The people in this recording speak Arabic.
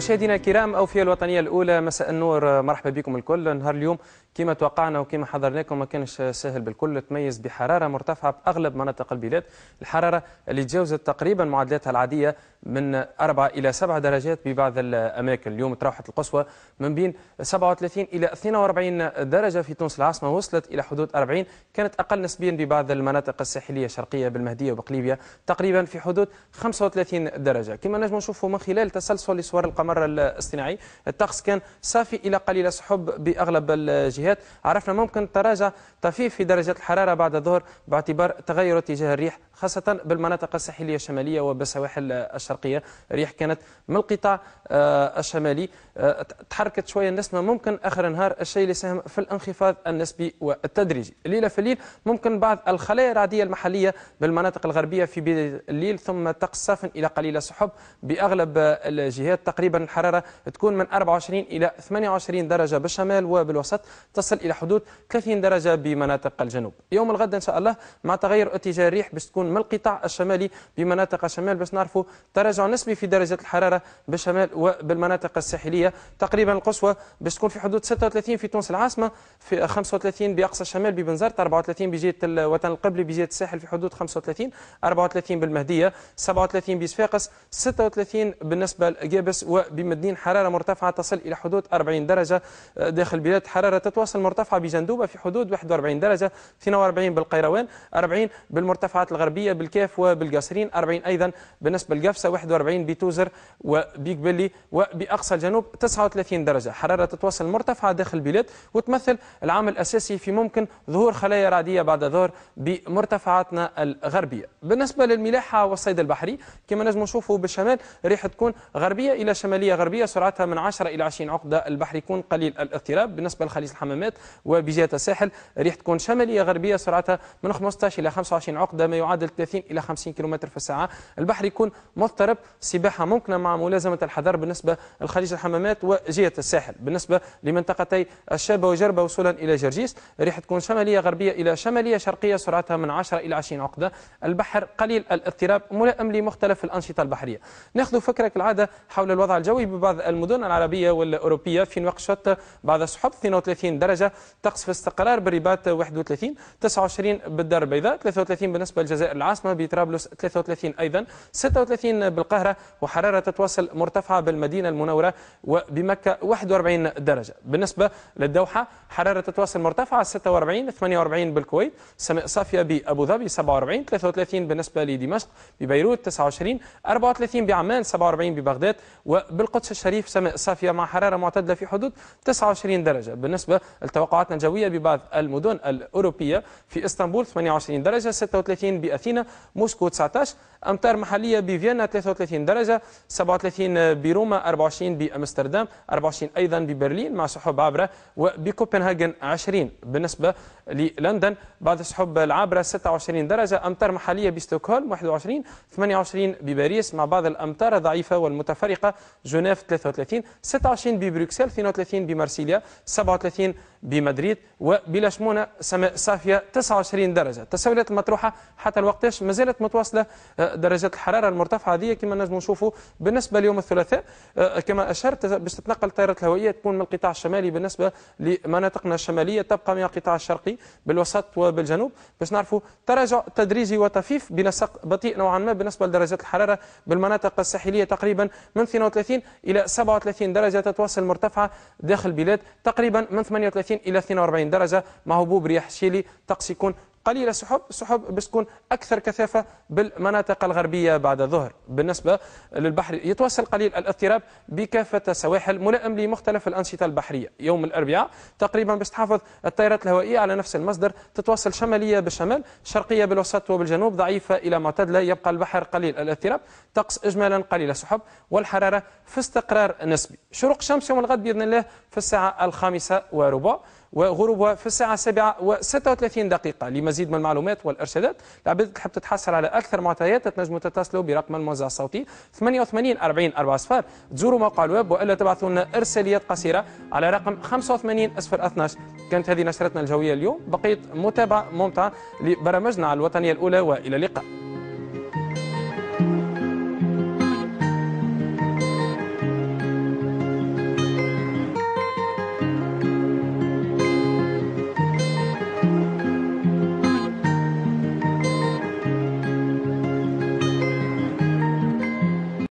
مشاهدينا الكرام أو في الوطنية الأولى مساء النور مرحبا بكم الكل نهار اليوم كما توقعنا وكما حضرناكم ما كانش سهل بالكل تميز بحرارة مرتفعة بأغلب مناطق البلاد الحرارة اللي تجاوزت تقريبا معدلاتها العادية من 4 إلى 7 درجات ببعض الأماكن اليوم تراوحت القصوى من بين 37 إلى 42 درجة في تونس العاصمة وصلت إلى حدود 40 كانت أقل نسبيا ببعض المناطق الساحلية الشرقية بالمهدية وبقليبيا تقريبا في حدود 35 درجة كما نجم نشوفوا من خلال تسلسل صور القمر الممر الاصطناعي الطقس كان صافي إلى قليل سحب بأغلب الجهات عرفنا ممكن تراجع طفيف في درجة الحرارة بعد الظهر باعتبار تغير اتجاه الريح خاصة بالمناطق الساحلية الشمالية وبالسواحل الشرقية الريح كانت من القطاع آه، الشمالي آه، تحركت شوية النسمة ممكن آخر النهار الشيء اللي ساهم في الانخفاض النسبي والتدريجي الليلة في الليل ممكن بعض الخلايا الرعدية المحلية بالمناطق الغربية في بداية الليل ثم طقس صاف إلى قليل سحب بأغلب الجهات تقريبا الحرارة تكون من 24 إلى 28 درجة بالشمال وبالوسط تصل إلى حدود 30 درجة بمناطق الجنوب يوم الغد إن شاء الله مع تغير اتجاه الريح باش تكون من القطاع الشمالي بمناطق الشمال باش نعرفوا تراجع نسبي في درجة الحرارة بالشمال وبالمناطق الساحلية تقريبا القصوى باش تكون في حدود 36 في تونس العاصمة في 35 بأقصى الشمال ببنزرت 34 بجهة الوطن القبلي بجهة الساحل في حدود 35 34 بالمهدية 37 بصفاقس 36 بالنسبة لجابس وبمدنين حرارة مرتفعة تصل إلى حدود 40 درجة داخل البلاد حرارة تتواصل مرتفعة بجندوبة في حدود 41 درجة 42 بالقيروان 40 بالمرتفعات الغربية الغربية بالكاف وبالقصرين 40 أيضا بالنسبة للقفصة 41 بتوزر وبيك بلي وبأقصى الجنوب 39 درجة حرارة تتوصل مرتفعة داخل البلاد وتمثل العامل الأساسي في ممكن ظهور خلايا رعدية بعد ظهر بمرتفعاتنا الغربية بالنسبة للملاحة والصيد البحري كما نجم نشوفوا بالشمال ريح تكون غربية إلى شمالية غربية سرعتها من 10 إلى 20 عقدة البحر يكون قليل الاضطراب بالنسبة لخليج الحمامات وبجهة الساحل ريح تكون شمالية غربية سرعتها من 15 إلى 25 عقدة ما يعادل 30 إلى 50 كم في الساعة البحر يكون مضطرب سباحة ممكنة مع ملازمة الحذر بالنسبة لخليج الحمامات وجهة الساحل بالنسبة لمنطقتي الشابة وجربة وصولا إلى جرجيس الريح تكون شمالية غربية إلى شمالية شرقية سرعتها من 10 إلى 20 عقدة البحر قليل الاضطراب ملائم لمختلف الأنشطة البحرية ناخذ فكرة كالعادة حول الوضع الجوي ببعض المدن العربية والأوروبية في نواكشوط بعض السحب 32 درجة طقس في استقرار بالرباط 31 29 بالدار البيضاء 33 بالنسبة للجزائر العاصمة بطرابلس 33 أيضا 36 بالقاهرة وحرارة تتواصل مرتفعة بالمدينة المنورة وبمكة 41 درجة بالنسبة للدوحة حرارة تتواصل مرتفعة 46 48 بالكويت سماء صافية بأبو ظبي 47 33 بالنسبة لدمشق ببيروت 29 34 بعمان 47 ببغداد وبالقدس الشريف سماء صافية مع حرارة معتدلة في حدود 29 درجة بالنسبة لتوقعاتنا الجوية ببعض المدن الأوروبية في إسطنبول 28 درجة 36 بأثير 30 موسكو 19 أمطار محلية بفيينا 33 درجة 37 بروما 24 بأمستردام 24 أيضا ببرلين مع سحب عابره وبكوبنهاجن 20 بالنسبة للندن بعد سحب العابره 26 درجة أمطار محلية بستوكهولم 21 28 بباريس مع بعض الأمطار الضعيفة والمتفرقة جنيف 33 26 ببروكسل 32 بمارسيليا 37 بمدريد وبلاشمونة سماء صافية 29 درجة التساؤلات المطروحة حتى الوقت وقتاش ما زالت متواصله آه، درجات الحراره المرتفعه هذه كما نجم نشوفوا بالنسبه ليوم الثلاثاء آه، كما اشرت آه، باش تتنقل الطائرات الهوائيه تكون من القطاع الشمالي بالنسبه لمناطقنا الشماليه تبقى من القطاع الشرقي بالوسط وبالجنوب باش نعرفوا تراجع تدريجي وطفيف بنسق بطيء نوعا ما بالنسبه لدرجات الحراره بالمناطق الساحليه تقريبا من 32 الى 37 درجه تتواصل مرتفعه داخل البلاد تقريبا من 38 الى 42 درجه مع هبوب رياح شيلي طقس يكون قليلة سحب السحب بسكون أكثر كثافة بالمناطق الغربية بعد الظهر بالنسبة للبحر يتوصل قليل الاضطراب بكافة سواحل ملائم لمختلف الأنشطة البحرية يوم الأربعاء تقريبا بتحافظ الطائرات الهوائية على نفس المصدر تتوصل شمالية بالشمال شرقية بالوسط وبالجنوب ضعيفة إلى معتدلة يبقى البحر قليل الاضطراب طقس إجمالا قليل السحب والحرارة في استقرار نسبي شروق شمس يوم الغد بإذن الله في الساعة الخامسة وربع وغروبها في الساعة 7 و36 دقيقة لمزيد من المعلومات والإرشادات العباد تحب تتحصل على أكثر معطيات تنجموا تتصلوا برقم الموزع الصوتي 88 40 4 صفار تزوروا موقع الويب وإلا تبعثوا لنا إرساليات قصيرة على رقم 85 صفر 12 كانت هذه نشرتنا الجوية اليوم بقيت متابعة ممتعة لبرامجنا الوطنية الأولى وإلى اللقاء